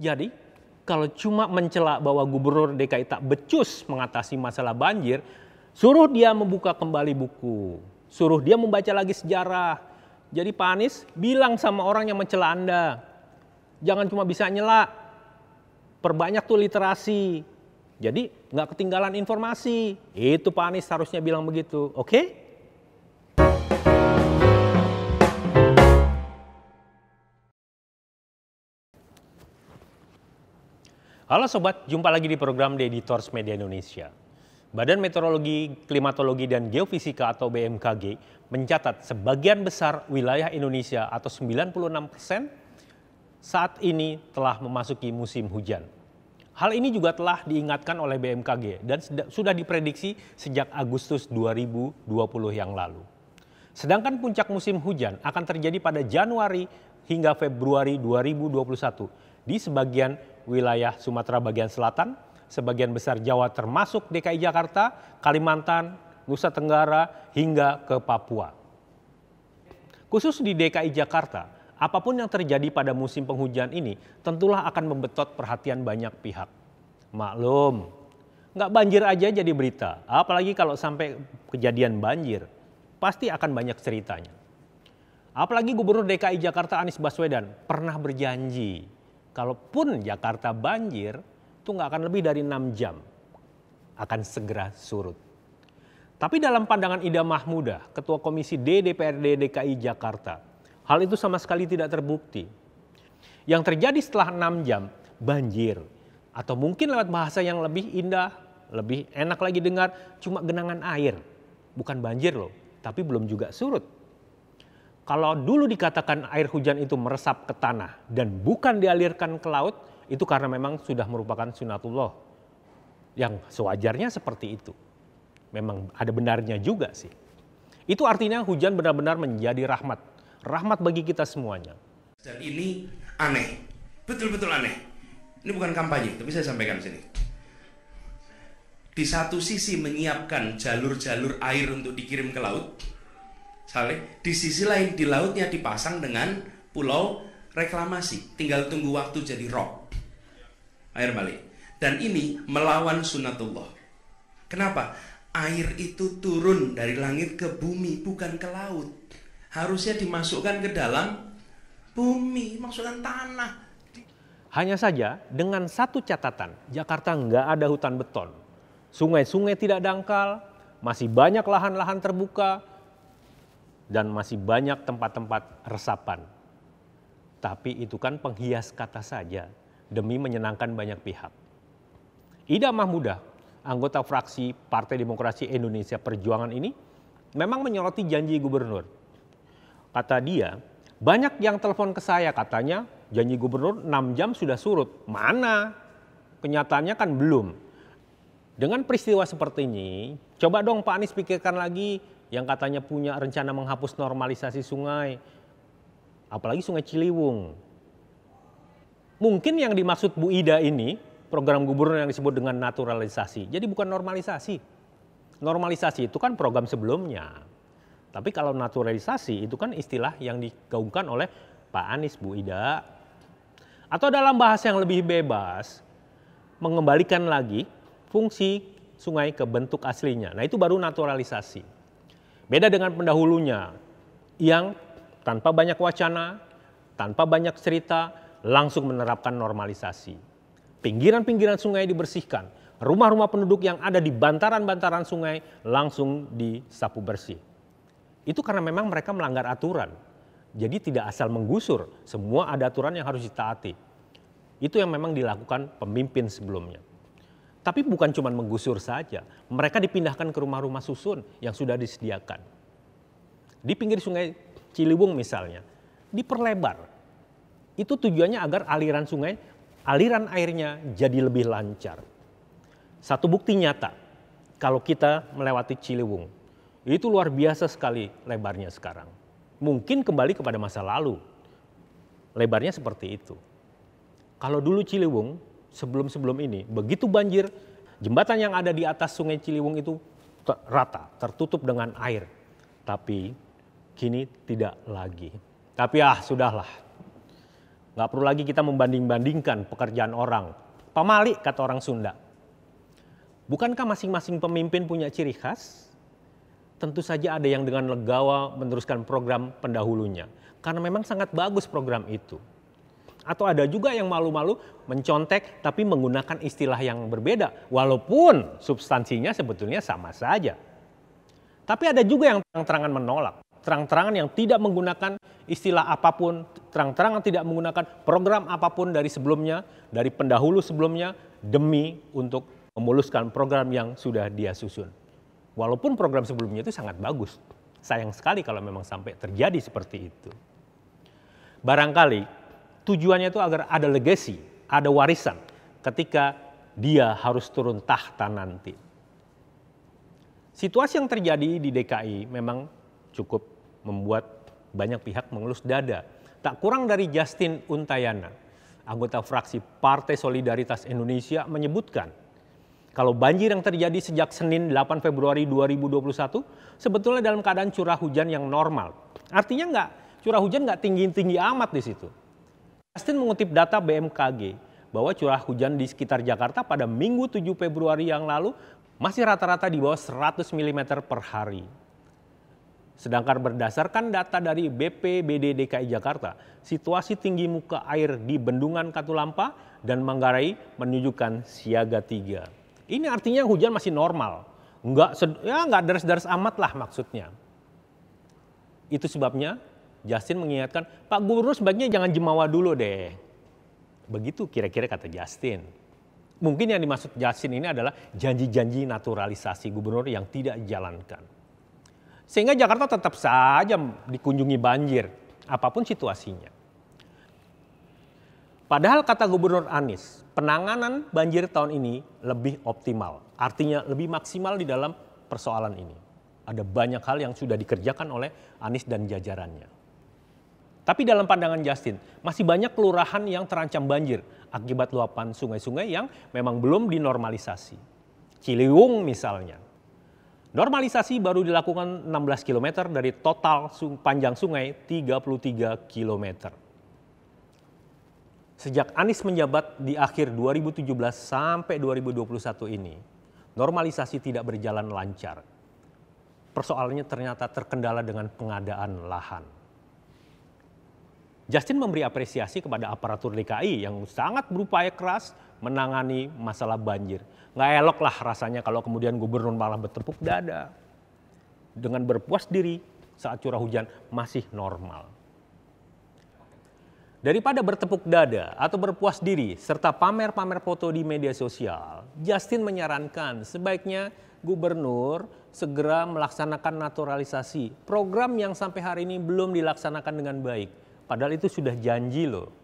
Jadi kalau cuma mencela bahwa gubernur DKI tak becus mengatasi masalah banjir, suruh dia membuka kembali buku, suruh dia membaca lagi sejarah. Jadi Pak Anies bilang sama orang yang mencela Anda, jangan cuma bisa nyela, perbanyak tuh literasi. Jadi nggak ketinggalan informasi. Itu Pak Anies harusnya bilang begitu, oke? Okay? Halo sobat, jumpa lagi di program The Editors Media Indonesia. Badan Meteorologi, Klimatologi dan Geofisika atau BMKG mencatat sebagian besar wilayah Indonesia atau 96% saat ini telah memasuki musim hujan. Hal ini juga telah diingatkan oleh BMKG dan sudah diprediksi sejak Agustus 2020 yang lalu. Sedangkan puncak musim hujan akan terjadi pada Januari hingga Februari 2021 di sebagian wilayah Sumatera bagian selatan, sebagian besar Jawa termasuk DKI Jakarta, Kalimantan, Nusa Tenggara, hingga ke Papua. Khusus di DKI Jakarta, apapun yang terjadi pada musim penghujan ini tentulah akan membetot perhatian banyak pihak. Maklum, nggak banjir aja jadi berita, apalagi kalau sampai kejadian banjir, pasti akan banyak ceritanya. Apalagi Gubernur DKI Jakarta Anies Baswedan pernah berjanji Kalaupun Jakarta banjir, itu nggak akan lebih dari enam jam. Akan segera surut. Tapi dalam pandangan Ida Mahmuda, Ketua Komisi D DPRD DKI Jakarta, hal itu sama sekali tidak terbukti. Yang terjadi setelah enam jam, banjir. Atau mungkin lewat bahasa yang lebih indah, lebih enak lagi dengar, cuma genangan air. Bukan banjir loh, tapi belum juga surut. Kalau dulu dikatakan air hujan itu meresap ke tanah dan bukan dialirkan ke laut, itu karena memang sudah merupakan sunatullah. Yang sewajarnya seperti itu. Memang ada benarnya juga sih. Itu artinya hujan benar-benar menjadi rahmat. Rahmat bagi kita semuanya. Dan ini aneh. Betul-betul aneh. Ini bukan kampanye, tapi saya sampaikan di sini. Di satu sisi menyiapkan jalur-jalur air untuk dikirim ke laut, saling Di sisi lain di lautnya dipasang dengan pulau reklamasi. Tinggal tunggu waktu jadi rock. Air balik. Dan ini melawan sunatullah. Kenapa? Air itu turun dari langit ke bumi, bukan ke laut. Harusnya dimasukkan ke dalam bumi, maksudnya tanah. Hanya saja dengan satu catatan, Jakarta nggak ada hutan beton. Sungai-sungai tidak dangkal, masih banyak lahan-lahan terbuka, dan masih banyak tempat-tempat resapan. Tapi itu kan penghias kata saja demi menyenangkan banyak pihak. Ida Mahmudah, anggota fraksi Partai Demokrasi Indonesia Perjuangan ini, memang menyoroti janji gubernur. Kata dia, banyak yang telepon ke saya katanya janji gubernur 6 jam sudah surut. Mana? Kenyataannya kan belum. Dengan peristiwa seperti ini, coba dong Pak Anies pikirkan lagi yang katanya punya rencana menghapus normalisasi sungai, apalagi Sungai Ciliwung. Mungkin yang dimaksud Bu Ida ini program gubernur yang disebut dengan naturalisasi. Jadi bukan normalisasi. Normalisasi itu kan program sebelumnya. Tapi kalau naturalisasi itu kan istilah yang digaungkan oleh Pak Anies, Bu Ida. Atau dalam bahasa yang lebih bebas, mengembalikan lagi fungsi sungai ke bentuk aslinya. Nah itu baru naturalisasi. Beda dengan pendahulunya yang tanpa banyak wacana, tanpa banyak cerita, langsung menerapkan normalisasi. Pinggiran-pinggiran sungai dibersihkan, rumah-rumah penduduk yang ada di bantaran-bantaran sungai langsung disapu bersih. Itu karena memang mereka melanggar aturan. Jadi tidak asal menggusur, semua ada aturan yang harus ditaati. Itu yang memang dilakukan pemimpin sebelumnya. Tapi bukan cuma menggusur saja, mereka dipindahkan ke rumah-rumah susun yang sudah disediakan. Di pinggir sungai Ciliwung misalnya, diperlebar. Itu tujuannya agar aliran sungai, aliran airnya jadi lebih lancar. Satu bukti nyata, kalau kita melewati Ciliwung, itu luar biasa sekali lebarnya sekarang. Mungkin kembali kepada masa lalu, lebarnya seperti itu. Kalau dulu Ciliwung sebelum-sebelum ini. Begitu banjir, jembatan yang ada di atas Sungai Ciliwung itu ter rata, tertutup dengan air. Tapi kini tidak lagi. Tapi ah sudahlah. Nggak perlu lagi kita membanding-bandingkan pekerjaan orang. Pamali kata orang Sunda. Bukankah masing-masing pemimpin punya ciri khas? Tentu saja ada yang dengan legawa meneruskan program pendahulunya. Karena memang sangat bagus program itu. Atau ada juga yang malu-malu mencontek tapi menggunakan istilah yang berbeda walaupun substansinya sebetulnya sama saja. Tapi ada juga yang terang-terangan menolak, terang-terangan yang tidak menggunakan istilah apapun, terang-terangan tidak menggunakan program apapun dari sebelumnya, dari pendahulu sebelumnya demi untuk memuluskan program yang sudah dia susun. Walaupun program sebelumnya itu sangat bagus. Sayang sekali kalau memang sampai terjadi seperti itu. Barangkali tujuannya itu agar ada legasi, ada warisan ketika dia harus turun tahta nanti. Situasi yang terjadi di DKI memang cukup membuat banyak pihak mengelus dada. Tak kurang dari Justin Untayana, anggota fraksi Partai Solidaritas Indonesia menyebutkan kalau banjir yang terjadi sejak Senin 8 Februari 2021 sebetulnya dalam keadaan curah hujan yang normal. Artinya nggak curah hujan nggak tinggi-tinggi amat di situ. Justin mengutip data BMKG bahwa curah hujan di sekitar Jakarta pada Minggu 7 Februari yang lalu masih rata-rata di bawah 100 mm per hari. Sedangkan berdasarkan data dari BPBD DKI Jakarta, situasi tinggi muka air di Bendungan Katulampa dan Manggarai menunjukkan siaga tiga. Ini artinya hujan masih normal. Enggak, ya enggak deres-deres amat lah maksudnya. Itu sebabnya Justin mengingatkan, Pak Gubernur sebaiknya jangan jemawa dulu deh. Begitu kira-kira kata Justin. Mungkin yang dimaksud Justin ini adalah janji-janji naturalisasi gubernur yang tidak dijalankan. Sehingga Jakarta tetap saja dikunjungi banjir, apapun situasinya. Padahal kata Gubernur Anies, penanganan banjir tahun ini lebih optimal. Artinya lebih maksimal di dalam persoalan ini. Ada banyak hal yang sudah dikerjakan oleh Anies dan jajarannya. Tapi dalam pandangan Justin, masih banyak kelurahan yang terancam banjir akibat luapan sungai-sungai yang memang belum dinormalisasi. Ciliwung misalnya. Normalisasi baru dilakukan 16 km dari total panjang sungai 33 km. Sejak Anies menjabat di akhir 2017 sampai 2021 ini, normalisasi tidak berjalan lancar. Persoalannya ternyata terkendala dengan pengadaan lahan. Justin memberi apresiasi kepada aparatur DKI yang sangat berupaya keras menangani masalah banjir. Nggak elok lah rasanya kalau kemudian gubernur malah bertepuk dada dengan berpuas diri saat curah hujan masih normal. Daripada bertepuk dada atau berpuas diri serta pamer-pamer foto di media sosial, Justin menyarankan sebaiknya gubernur segera melaksanakan naturalisasi, program yang sampai hari ini belum dilaksanakan dengan baik Padahal itu sudah janji loh.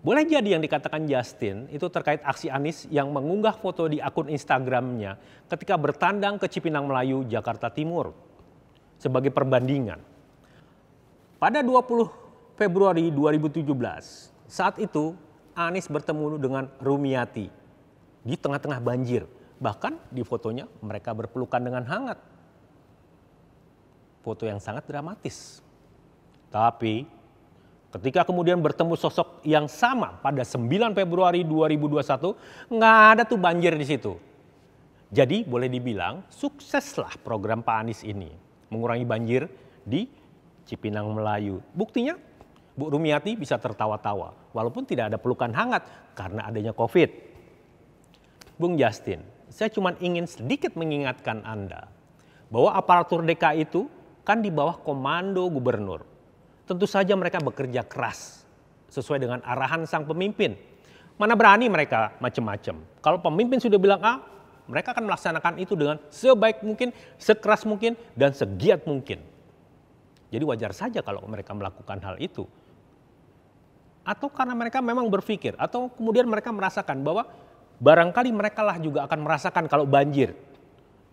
Boleh jadi yang dikatakan Justin itu terkait aksi Anis yang mengunggah foto di akun Instagramnya ketika bertandang ke Cipinang Melayu, Jakarta Timur. Sebagai perbandingan. Pada 20 Februari 2017, saat itu Anis bertemu dengan Rumiati di tengah-tengah banjir. Bahkan di fotonya mereka berpelukan dengan hangat. Foto yang sangat dramatis. Tapi ketika kemudian bertemu sosok yang sama pada 9 Februari 2021, nggak ada tuh banjir di situ. Jadi boleh dibilang sukseslah program Pak Anies ini mengurangi banjir di Cipinang Melayu. Buktinya Bu Rumiati bisa tertawa-tawa walaupun tidak ada pelukan hangat karena adanya Covid. Bung Justin, saya cuma ingin sedikit mengingatkan Anda bahwa aparatur DKI itu kan di bawah komando gubernur. Tentu saja mereka bekerja keras sesuai dengan arahan sang pemimpin. Mana berani mereka macam-macam. Kalau pemimpin sudah bilang A, mereka akan melaksanakan itu dengan sebaik mungkin, sekeras mungkin, dan segiat mungkin. Jadi wajar saja kalau mereka melakukan hal itu. Atau karena mereka memang berpikir, atau kemudian mereka merasakan bahwa barangkali mereka lah juga akan merasakan kalau banjir.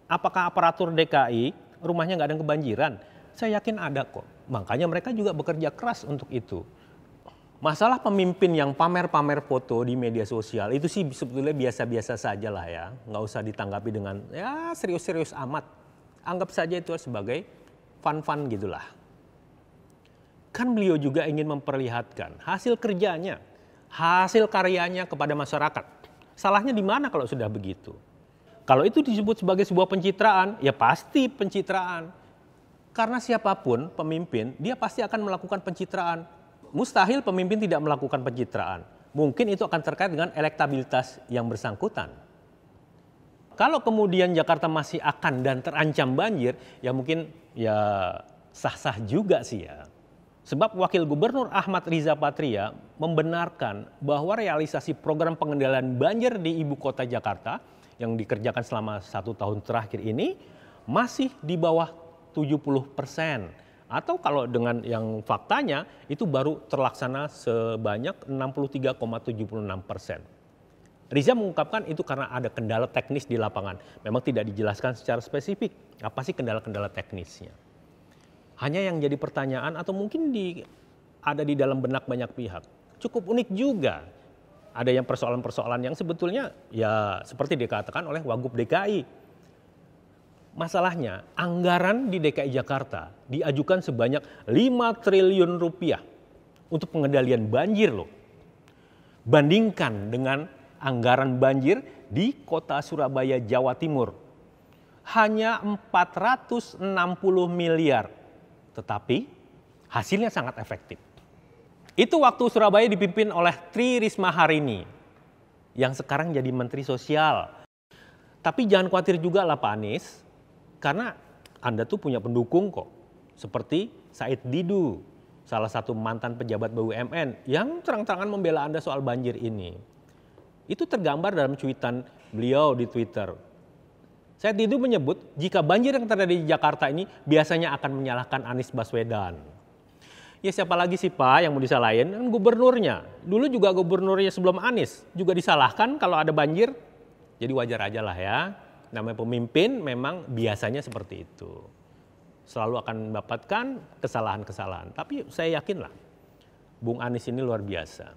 Apakah aparatur DKI rumahnya nggak ada yang kebanjiran? Saya yakin ada kok Makanya mereka juga bekerja keras untuk itu. Masalah pemimpin yang pamer-pamer foto di media sosial itu sih sebetulnya biasa-biasa saja lah ya. Nggak usah ditanggapi dengan ya serius-serius amat. Anggap saja itu sebagai fun-fun gitulah. Kan beliau juga ingin memperlihatkan hasil kerjanya, hasil karyanya kepada masyarakat. Salahnya di mana kalau sudah begitu? Kalau itu disebut sebagai sebuah pencitraan, ya pasti pencitraan karena siapapun pemimpin, dia pasti akan melakukan pencitraan. Mustahil pemimpin tidak melakukan pencitraan. Mungkin itu akan terkait dengan elektabilitas yang bersangkutan. Kalau kemudian Jakarta masih akan dan terancam banjir, ya mungkin ya sah-sah juga sih ya. Sebab Wakil Gubernur Ahmad Riza Patria membenarkan bahwa realisasi program pengendalian banjir di ibu kota Jakarta yang dikerjakan selama satu tahun terakhir ini masih di bawah 70%. Atau kalau dengan yang faktanya itu baru terlaksana sebanyak 63,76 persen. Riza mengungkapkan itu karena ada kendala teknis di lapangan. Memang tidak dijelaskan secara spesifik apa sih kendala-kendala teknisnya. Hanya yang jadi pertanyaan atau mungkin di, ada di dalam benak banyak pihak. Cukup unik juga. Ada yang persoalan-persoalan yang sebetulnya ya seperti dikatakan oleh Wagub DKI Masalahnya anggaran di DKI Jakarta diajukan sebanyak 5 triliun rupiah untuk pengendalian banjir loh. Bandingkan dengan anggaran banjir di kota Surabaya, Jawa Timur. Hanya 460 miliar. Tetapi hasilnya sangat efektif. Itu waktu Surabaya dipimpin oleh Tri Risma Harini yang sekarang jadi Menteri Sosial. Tapi jangan khawatir juga lah Pak Anies, karena Anda tuh punya pendukung kok. Seperti Said Didu, salah satu mantan pejabat BUMN yang terang-terangan membela Anda soal banjir ini. Itu tergambar dalam cuitan beliau di Twitter. Said Didu menyebut jika banjir yang terjadi di Jakarta ini biasanya akan menyalahkan Anies Baswedan. Ya siapa lagi sih Pak yang mau disalahin? Kan gubernurnya. Dulu juga gubernurnya sebelum Anies juga disalahkan kalau ada banjir. Jadi wajar aja lah ya namanya pemimpin memang biasanya seperti itu. Selalu akan mendapatkan kesalahan-kesalahan. Tapi saya yakinlah, Bung Anies ini luar biasa.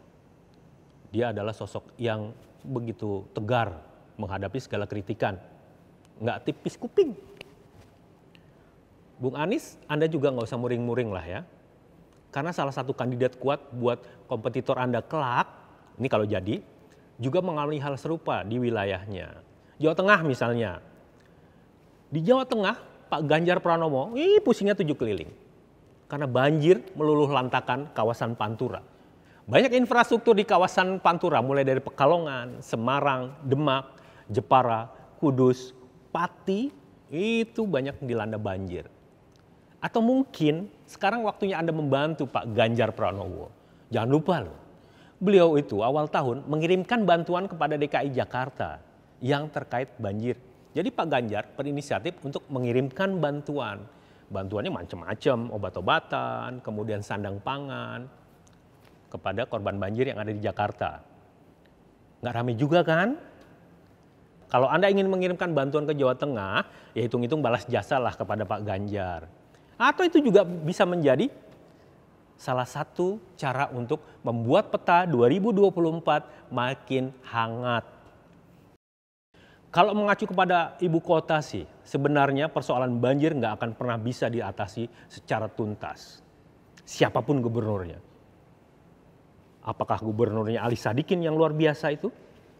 Dia adalah sosok yang begitu tegar menghadapi segala kritikan. Nggak tipis kuping. Bung Anies, Anda juga nggak usah muring-muring lah ya. Karena salah satu kandidat kuat buat kompetitor Anda kelak, ini kalau jadi, juga mengalami hal serupa di wilayahnya Jawa Tengah misalnya. Di Jawa Tengah, Pak Ganjar Pranowo, ih pusingnya tujuh keliling. Karena banjir meluluh lantakan kawasan Pantura. Banyak infrastruktur di kawasan Pantura, mulai dari Pekalongan, Semarang, Demak, Jepara, Kudus, Pati, itu banyak dilanda banjir. Atau mungkin sekarang waktunya Anda membantu Pak Ganjar Pranowo. Jangan lupa loh, beliau itu awal tahun mengirimkan bantuan kepada DKI Jakarta yang terkait banjir. Jadi Pak Ganjar berinisiatif untuk mengirimkan bantuan. Bantuannya macam-macam, obat-obatan, kemudian sandang pangan kepada korban banjir yang ada di Jakarta. Nggak rame juga kan? Kalau Anda ingin mengirimkan bantuan ke Jawa Tengah, ya hitung-hitung balas jasa lah kepada Pak Ganjar. Atau itu juga bisa menjadi salah satu cara untuk membuat peta 2024 makin hangat. Kalau mengacu kepada ibu kota sih, sebenarnya persoalan banjir nggak akan pernah bisa diatasi secara tuntas. Siapapun gubernurnya. Apakah gubernurnya Ali Sadikin yang luar biasa itu?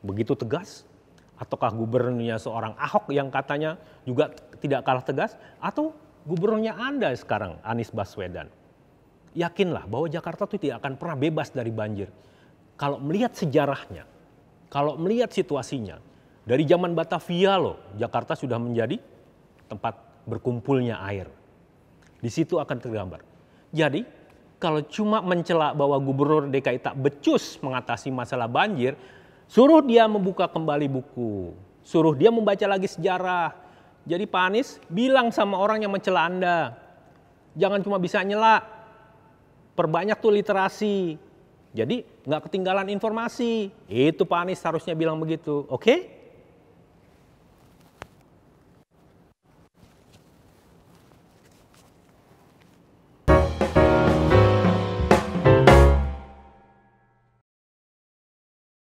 Begitu tegas? Ataukah gubernurnya seorang Ahok yang katanya juga tidak kalah tegas? Atau gubernurnya Anda sekarang, Anies Baswedan? Yakinlah bahwa Jakarta itu tidak akan pernah bebas dari banjir. Kalau melihat sejarahnya, kalau melihat situasinya, dari zaman Batavia loh, Jakarta sudah menjadi tempat berkumpulnya air. Di situ akan tergambar. Jadi kalau cuma mencela bahwa gubernur DKI tak becus mengatasi masalah banjir, suruh dia membuka kembali buku, suruh dia membaca lagi sejarah. Jadi Pak Anies bilang sama orang yang mencela Anda, jangan cuma bisa nyela, perbanyak tuh literasi. Jadi nggak ketinggalan informasi. Itu Pak Anies harusnya bilang begitu. Oke? Okay?